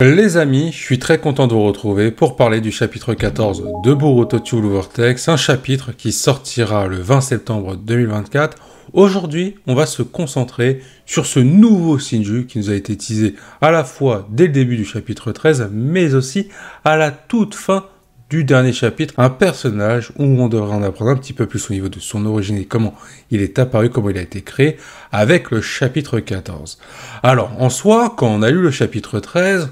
Les amis, je suis très content de vous retrouver pour parler du chapitre 14 de Boruto Tulu Vortex, un chapitre qui sortira le 20 septembre 2024. Aujourd'hui, on va se concentrer sur ce nouveau Sinju qui nous a été teasé à la fois dès le début du chapitre 13, mais aussi à la toute fin du dernier chapitre, un personnage où on devrait en apprendre un petit peu plus au niveau de son origine et comment il est apparu, comment il a été créé, avec le chapitre 14. Alors, en soi, quand on a lu le chapitre 13,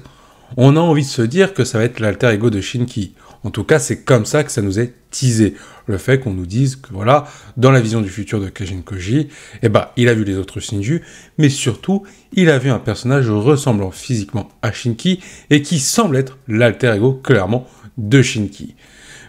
on a envie de se dire que ça va être l'alter ego de Shinki. En tout cas, c'est comme ça que ça nous est teasé. Le fait qu'on nous dise que voilà, dans la vision du futur de Kajin Koji, eh ben, il a vu les autres Shinju, mais surtout, il a vu un personnage ressemblant physiquement à Shinki et qui semble être l'alter ego clairement de Shinki.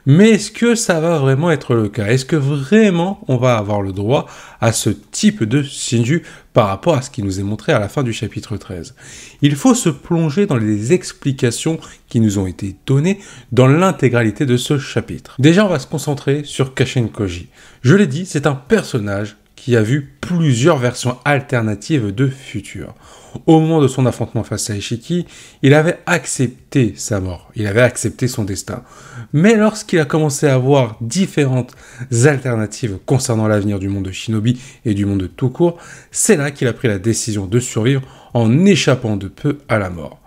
Mais est-ce que ça va vraiment être le cas Est-ce que vraiment on va avoir le droit à ce type de Sinju par rapport à ce qui nous est montré à la fin du chapitre 13 Il faut se plonger dans les explications qui nous ont été données dans l'intégralité de ce chapitre. Déjà, on va se concentrer sur Kashen Koji. Je l'ai dit, c'est un personnage qui a vu plusieurs versions alternatives de Futur. Au moment de son affrontement face à Ishiki, il avait accepté sa mort, il avait accepté son destin. Mais lorsqu'il a commencé à voir différentes alternatives concernant l'avenir du monde de Shinobi et du monde de tout court, c'est là qu'il a pris la décision de survivre en échappant de peu à la mort.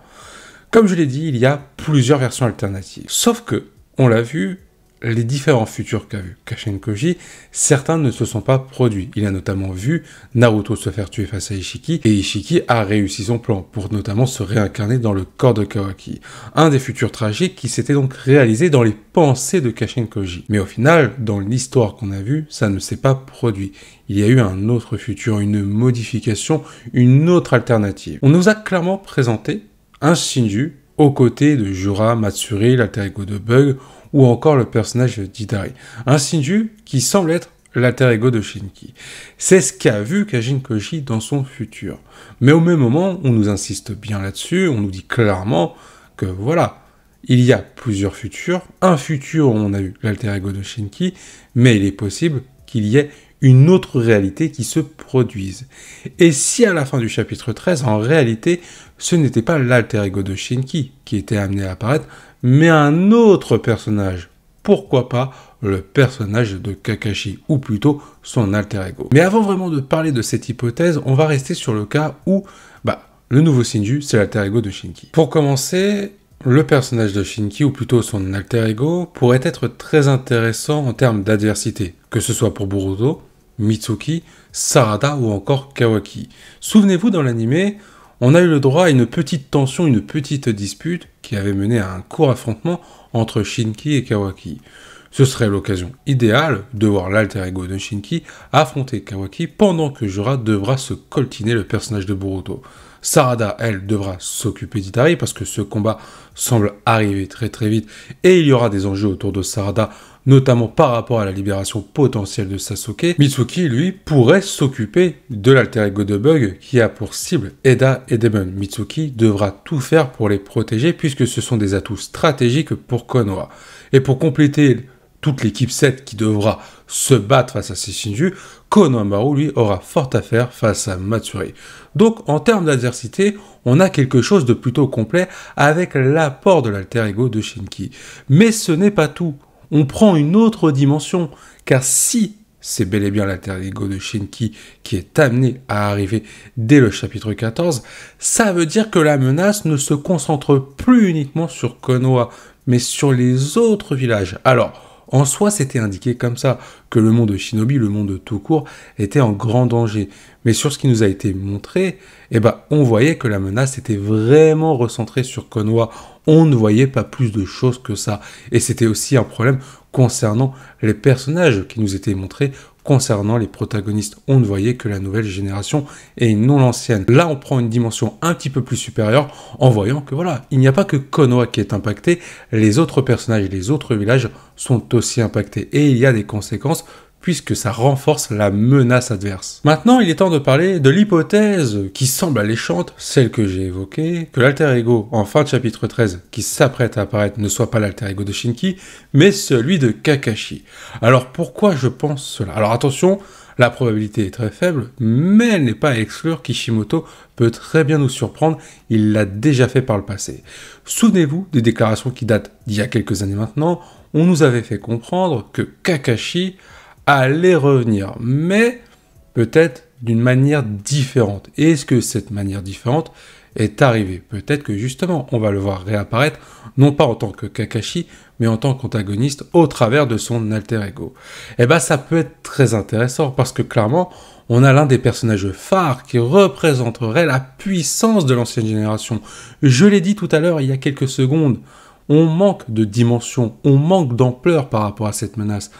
Comme je l'ai dit, il y a plusieurs versions alternatives. Sauf que, on l'a vu, les différents futurs qu'a vu Kashin Koji, certains ne se sont pas produits. Il a notamment vu Naruto se faire tuer face à Ishiki, et Ishiki a réussi son plan pour notamment se réincarner dans le corps de Kawaki, un des futurs tragiques qui s'était donc réalisé dans les pensées de Kashin Koji. Mais au final, dans l'histoire qu'on a vue, ça ne s'est pas produit. Il y a eu un autre futur, une modification, une autre alternative. On nous a clairement présenté un Shinju aux côtés de Jura, Matsuri, l'alter ego de Bug, ou encore le personnage d'Idari. un Shinju qui semble être l'alter ego de Shinki. C'est ce qu'a vu Kajin Koji dans son futur. Mais au même moment, on nous insiste bien là-dessus, on nous dit clairement que voilà, il y a plusieurs futurs, un futur où on a eu l'alter ego de Shinki, mais il est possible qu'il y ait une autre réalité qui se produise. Et si à la fin du chapitre 13, en réalité, ce n'était pas l'alter ego de Shinki qui était amené à apparaître, mais un autre personnage, pourquoi pas le personnage de Kakashi, ou plutôt son alter ego. Mais avant vraiment de parler de cette hypothèse, on va rester sur le cas où bah, le nouveau Sinju, c'est l'alter ego de Shinki. Pour commencer, le personnage de Shinki, ou plutôt son alter ego, pourrait être très intéressant en termes d'adversité, que ce soit pour Boruto, Mitsuki, Sarada ou encore Kawaki. Souvenez-vous, dans l'anime, on a eu le droit à une petite tension, une petite dispute qui avait mené à un court affrontement entre Shinki et Kawaki. Ce serait l'occasion idéale de voir l'alter ego de Shinki affronter Kawaki pendant que Jura devra se coltiner le personnage de Boruto. Sarada, elle, devra s'occuper d'Itari parce que ce combat semble arriver très très vite et il y aura des enjeux autour de Sarada notamment par rapport à la libération potentielle de Sasuke, Mitsuki, lui, pourrait s'occuper de l'alter ego de Bug qui a pour cible Eda et Demon. Mitsuki devra tout faire pour les protéger puisque ce sont des atouts stratégiques pour Konoha. Et pour compléter toute l'équipe 7 qui devra se battre face à Konoha Konohamaru lui aura fort à faire face à Matsuri. Donc en termes d'adversité, on a quelque chose de plutôt complet avec l'apport de l'alter ego de Shinki. Mais ce n'est pas tout on prend une autre dimension, car si c'est bel et bien Terre de Shinki qui est amené à arriver dès le chapitre 14, ça veut dire que la menace ne se concentre plus uniquement sur Konoha, mais sur les autres villages. Alors, en soi, c'était indiqué comme ça, que le monde de Shinobi, le monde tout court, était en grand danger. Mais sur ce qui nous a été montré, eh ben, on voyait que la menace était vraiment recentrée sur Konoha. On ne voyait pas plus de choses que ça. Et c'était aussi un problème concernant les personnages qui nous étaient montrés concernant les protagonistes. On ne voyait que la nouvelle génération et non l'ancienne. Là, on prend une dimension un petit peu plus supérieure en voyant que voilà, il n'y a pas que Konoha qui est impacté, les autres personnages et les autres villages sont aussi impactés et il y a des conséquences puisque ça renforce la menace adverse. Maintenant, il est temps de parler de l'hypothèse qui semble alléchante, celle que j'ai évoquée, que l'alter ego en fin de chapitre 13 qui s'apprête à apparaître ne soit pas l'alter ego de Shinki, mais celui de Kakashi. Alors pourquoi je pense cela Alors attention, la probabilité est très faible, mais elle n'est pas à exclure qu'Ishimoto peut très bien nous surprendre, il l'a déjà fait par le passé. Souvenez-vous des déclarations qui datent d'il y a quelques années maintenant, on nous avait fait comprendre que Kakashi Aller revenir, mais peut-être d'une manière différente. est-ce que cette manière différente est arrivée Peut-être que justement, on va le voir réapparaître, non pas en tant que Kakashi, mais en tant qu'antagoniste au travers de son alter ego. Et eh bien, ça peut être très intéressant parce que clairement, on a l'un des personnages phares qui représenterait la puissance de l'ancienne génération. Je l'ai dit tout à l'heure il y a quelques secondes, on manque de dimension, on manque d'ampleur par rapport à cette menace.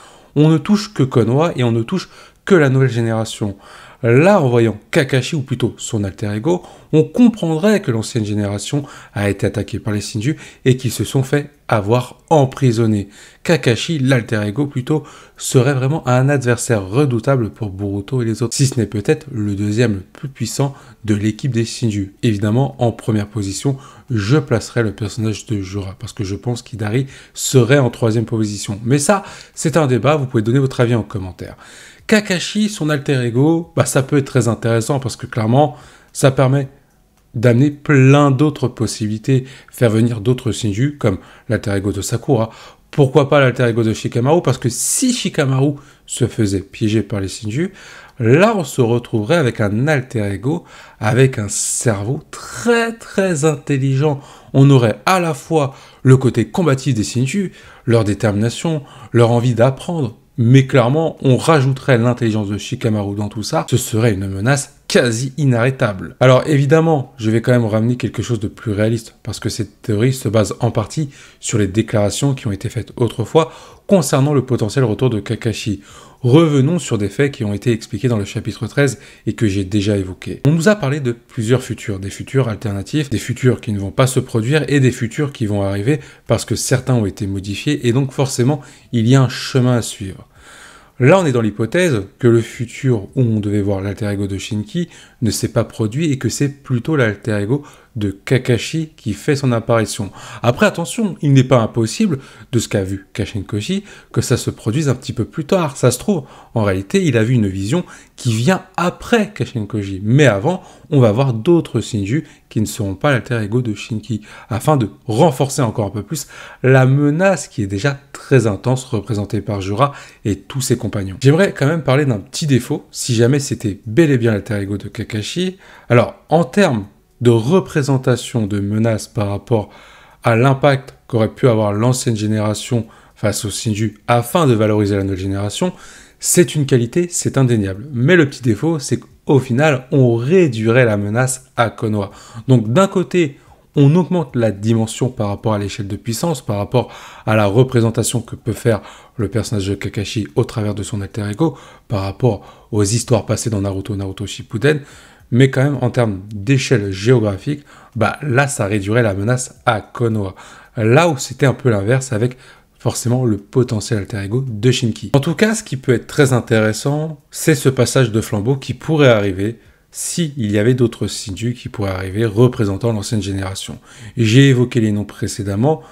On ne touche que Conway et on ne touche que la nouvelle génération. Là, en voyant Kakashi, ou plutôt son alter ego, on comprendrait que l'ancienne génération a été attaquée par les Shinju et qu'ils se sont fait avoir emprisonné. Kakashi, l'alter ego plutôt, serait vraiment un adversaire redoutable pour Boruto et les autres, si ce n'est peut-être le deuxième le plus puissant de l'équipe des Shinju. Évidemment, en première position, je placerai le personnage de Jura, parce que je pense qu'Hidari serait en troisième position. Mais ça, c'est un débat, vous pouvez donner votre avis en commentaire. Kakashi, son alter ego, bah, ça peut être très intéressant parce que clairement, ça permet d'amener plein d'autres possibilités, faire venir d'autres Shinju comme l'alter ego de Sakura. Pourquoi pas l'alter ego de Shikamaru Parce que si Shikamaru se faisait piéger par les Shinju, là on se retrouverait avec un alter ego, avec un cerveau très très intelligent. On aurait à la fois le côté combatif des Shinju, leur détermination, leur envie d'apprendre, mais clairement, on rajouterait l'intelligence de Shikamaru dans tout ça, ce serait une menace quasi inarrêtable. Alors évidemment, je vais quand même ramener quelque chose de plus réaliste, parce que cette théorie se base en partie sur les déclarations qui ont été faites autrefois concernant le potentiel retour de Kakashi revenons sur des faits qui ont été expliqués dans le chapitre 13 et que j'ai déjà évoqués. On nous a parlé de plusieurs futurs, des futurs alternatifs, des futurs qui ne vont pas se produire et des futurs qui vont arriver parce que certains ont été modifiés et donc forcément il y a un chemin à suivre. Là, on est dans l'hypothèse que le futur où on devait voir l'alter ego de Shinki ne s'est pas produit et que c'est plutôt l'alter ego de Kakashi qui fait son apparition. Après, attention, il n'est pas impossible, de ce qu'a vu Koji que ça se produise un petit peu plus tard. Ça se trouve, en réalité, il a vu une vision qui vient après Koji. Mais avant, on va voir d'autres Shinju qui ne seront pas l'alter ego de Shinki, afin de renforcer encore un peu plus la menace qui est déjà très intense représentée par Jura et tous ses compagnons. J'aimerais quand même parler d'un petit défaut, si jamais c'était bel et bien l'alter ego de Kakashi. Alors, en termes de représentation de menaces par rapport à l'impact qu'aurait pu avoir l'ancienne génération face au Shinju afin de valoriser la nouvelle génération, c'est une qualité, c'est indéniable. Mais le petit défaut, c'est qu'au final, on réduirait la menace à Konoha. Donc d'un côté, on augmente la dimension par rapport à l'échelle de puissance, par rapport à la représentation que peut faire le personnage de Kakashi au travers de son alter ego, par rapport aux histoires passées dans Naruto, Naruto Shippuden, mais quand même en termes d'échelle géographique, bah, là ça réduirait la menace à Konoha. Là où c'était un peu l'inverse avec forcément le potentiel alter ego de Shinki. En tout cas, ce qui peut être très intéressant, c'est ce passage de flambeau qui pourrait arriver s'il y avait d'autres Shinju qui pourraient arriver représentant l'ancienne génération. J'ai évoqué les noms précédemment,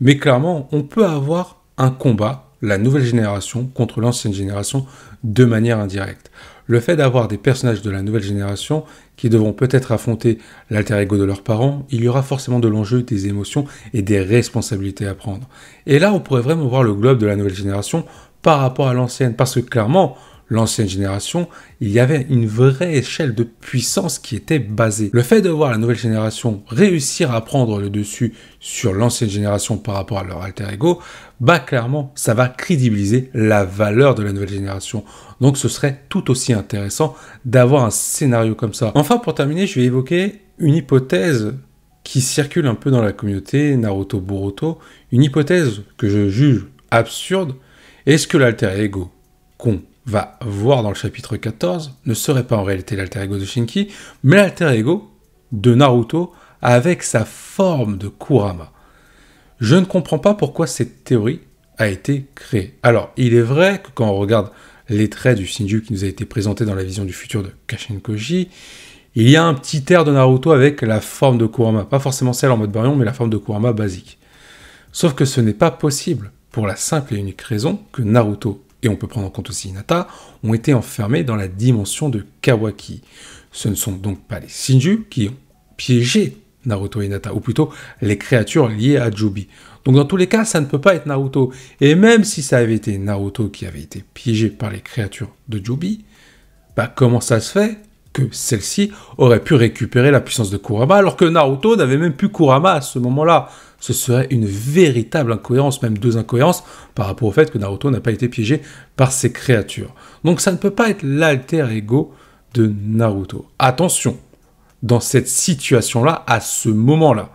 mais clairement, on peut avoir un combat, la nouvelle génération contre l'ancienne génération, de manière indirecte le fait d'avoir des personnages de la nouvelle génération qui devront peut-être affronter l'alter ego de leurs parents, il y aura forcément de l'enjeu, des émotions et des responsabilités à prendre. Et là, on pourrait vraiment voir le globe de la nouvelle génération par rapport à l'ancienne, parce que clairement, l'ancienne génération, il y avait une vraie échelle de puissance qui était basée. Le fait de voir la nouvelle génération réussir à prendre le dessus sur l'ancienne génération par rapport à leur alter ego, bah clairement, ça va crédibiliser la valeur de la nouvelle génération. Donc ce serait tout aussi intéressant d'avoir un scénario comme ça. Enfin, pour terminer, je vais évoquer une hypothèse qui circule un peu dans la communauté Naruto Boruto, une hypothèse que je juge absurde. Est-ce que l'alter ego compte va voir dans le chapitre 14 ne serait pas en réalité l'alter ego de Shinki, mais l'alter ego de Naruto avec sa forme de Kurama. Je ne comprends pas pourquoi cette théorie a été créée. Alors, il est vrai que quand on regarde les traits du Shinju qui nous a été présenté dans la vision du futur de Kashin il y a un petit air de Naruto avec la forme de Kurama, pas forcément celle en mode baryon, mais la forme de Kurama basique. Sauf que ce n'est pas possible, pour la simple et unique raison que Naruto et on peut prendre en compte aussi Hinata, ont été enfermés dans la dimension de Kawaki. Ce ne sont donc pas les Shinju qui ont piégé Naruto et Hinata, ou plutôt les créatures liées à Jubi. Donc dans tous les cas, ça ne peut pas être Naruto. Et même si ça avait été Naruto qui avait été piégé par les créatures de Jubi, bah comment ça se fait que celle-ci aurait pu récupérer la puissance de Kurama, alors que Naruto n'avait même plus Kurama à ce moment-là. Ce serait une véritable incohérence, même deux incohérences, par rapport au fait que Naruto n'a pas été piégé par ces créatures. Donc ça ne peut pas être l'alter ego de Naruto. Attention, dans cette situation-là, à ce moment-là,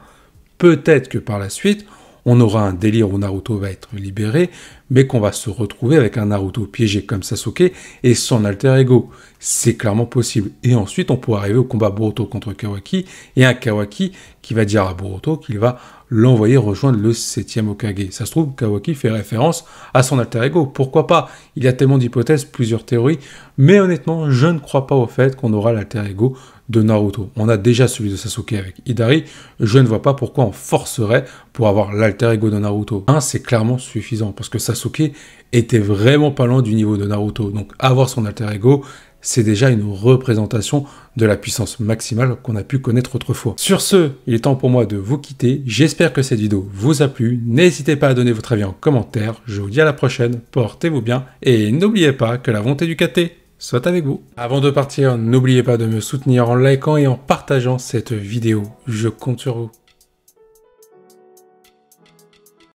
peut-être que par la suite, on aura un délire où Naruto va être libéré, mais qu'on va se retrouver avec un Naruto piégé comme Sasuke et son alter ego. C'est clairement possible. Et ensuite, on pourra arriver au combat Boruto contre Kawaki, et un Kawaki qui va dire à Boruto qu'il va l'envoyer rejoindre le 7e Okage. Ça se trouve, Kawaki fait référence à son alter ego. Pourquoi pas Il y a tellement d'hypothèses, plusieurs théories, mais honnêtement, je ne crois pas au fait qu'on aura l'alter ego Naruto. On a déjà celui de Sasuke avec Hidari. Je ne vois pas pourquoi on forcerait pour avoir l'alter ego de Naruto. Un, c'est clairement suffisant parce que Sasuke était vraiment pas loin du niveau de Naruto. Donc avoir son alter ego, c'est déjà une représentation de la puissance maximale qu'on a pu connaître autrefois. Sur ce, il est temps pour moi de vous quitter. J'espère que cette vidéo vous a plu. N'hésitez pas à donner votre avis en commentaire. Je vous dis à la prochaine. Portez-vous bien et n'oubliez pas que la volonté du KT soit avec vous. Avant de partir, n'oubliez pas de me soutenir en likant et en partageant cette vidéo. Je compte sur vous.